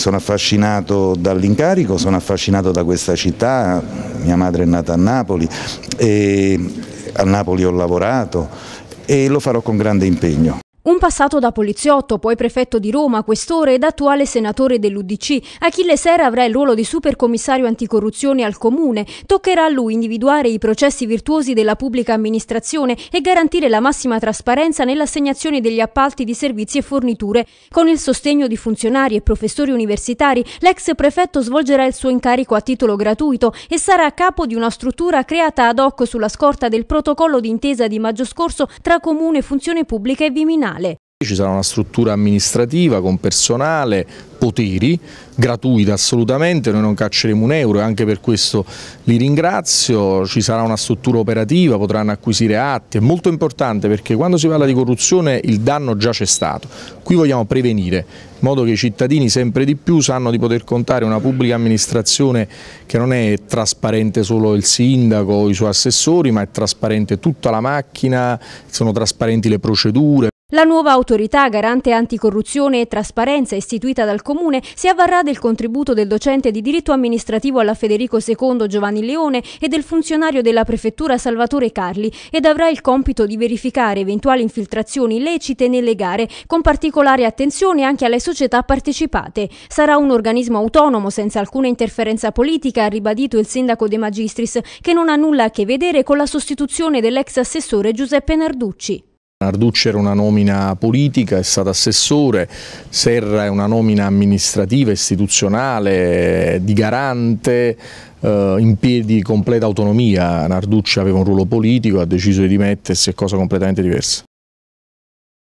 Sono affascinato dall'incarico, sono affascinato da questa città, mia madre è nata a Napoli e a Napoli ho lavorato e lo farò con grande impegno. Un passato da poliziotto, poi prefetto di Roma, questore ed attuale senatore dell'Udc, Achille Sera avrà il ruolo di supercommissario anticorruzione al comune. Toccherà a lui individuare i processi virtuosi della pubblica amministrazione e garantire la massima trasparenza nell'assegnazione degli appalti di servizi e forniture. Con il sostegno di funzionari e professori universitari, l'ex prefetto svolgerà il suo incarico a titolo gratuito e sarà a capo di una struttura creata ad hoc sulla scorta del protocollo d'intesa di maggio scorso tra comune, funzione pubblica e Viminale comunale. Ci sarà una struttura amministrativa con personale, poteri, gratuita assolutamente, noi non cacceremo un euro e anche per questo li ringrazio, ci sarà una struttura operativa, potranno acquisire atti, è molto importante perché quando si parla di corruzione il danno già c'è stato, qui vogliamo prevenire, in modo che i cittadini sempre di più sanno di poter contare una pubblica amministrazione che non è trasparente solo il sindaco o i suoi assessori, ma è trasparente tutta la macchina, sono trasparenti le procedure, la nuova autorità garante anticorruzione e trasparenza istituita dal Comune si avvarrà del contributo del docente di diritto amministrativo alla Federico II Giovanni Leone e del funzionario della prefettura Salvatore Carli ed avrà il compito di verificare eventuali infiltrazioni illecite nelle gare, con particolare attenzione anche alle società partecipate. Sarà un organismo autonomo senza alcuna interferenza politica, ha ribadito il sindaco De Magistris, che non ha nulla a che vedere con la sostituzione dell'ex assessore Giuseppe Narducci. Narducci era una nomina politica, è stato assessore, Serra è una nomina amministrativa, istituzionale, di garante, eh, in piedi completa autonomia. Narducci aveva un ruolo politico, ha deciso di dimettersi, è cosa completamente diversa.